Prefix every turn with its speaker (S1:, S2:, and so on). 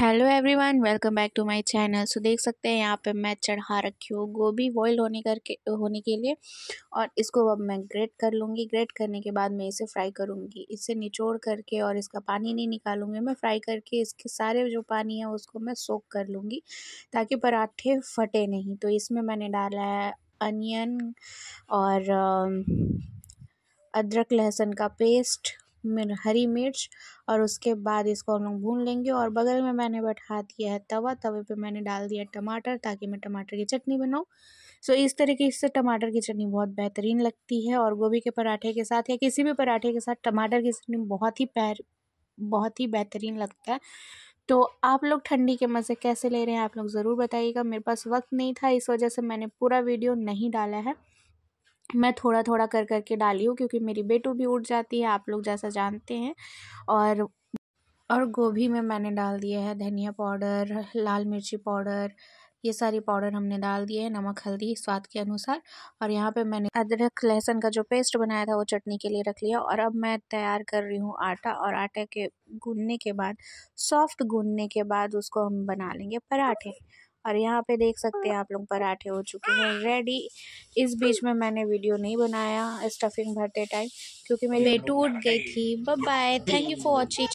S1: hello everyone welcome back to my channel so देख सकते हैं यहाँ पे मैं चढ़ा रखी हूँ गोभी बॉयल होने करके होने के लिए और इसको अब मैं ग्रेट कर लूँगी ग्रेट करने के बाद मैं इसे फ्राई करूँगी इसे निचोड़ करके और इसका पानी नहीं निकालूँगी मैं फ्राई करके इसके सारे जो पानी है उसको मैं सोख कर लूँगी ताकि पराठे फटे नहीं तो इसमें मैंने डाला है अनियन और अदरक लहसुन का पेस्ट मिर हरी मिर्च और उसके बाद इसको हम लोग भून लेंगे और बगल में मैंने बैठा दिया है तवा तवे पे मैंने डाल दिया टमाटर ताकि मैं टमाटर की चटनी बनाऊँ सो इस तरीके से टमाटर की चटनी बहुत बेहतरीन लगती है और गोभी के पराठे के साथ या किसी भी पराठे के साथ टमाटर की चटनी बहुत ही पैर बहुत ही बेहतरीन लगता है तो आप लोग ठंडी के मज़े कैसे ले रहे हैं आप लोग ज़रूर बताइएगा मेरे पास वक्त नहीं था इस वजह से मैंने पूरा वीडियो नहीं डाला है मैं थोड़ा थोड़ा कर करके डाली हूँ क्योंकि मेरी बेटू भी उठ जाती है आप लोग जैसा जानते हैं और और गोभी में मैंने डाल दिया है धनिया पाउडर लाल मिर्ची पाउडर ये सारी पाउडर हमने डाल दिए हैं नमक हल्दी स्वाद के अनुसार और यहाँ पे मैंने अदरक लहसुन का जो पेस्ट बनाया था वो चटनी के लिए रख लिया और अब मैं तैयार कर रही हूँ आटा और आटे के गूनने के बाद सॉफ्ट गूनने के बाद उसको हम बना लेंगे पराठे और यहाँ पे देख सकते हैं आप लोग पराठे हो चुके हैं रेडी इस बीच में मैंने वीडियो नहीं बनाया स्टफिंग भरते टाइम क्योंकि मेरी टूट गई थी bye bye thank you for watching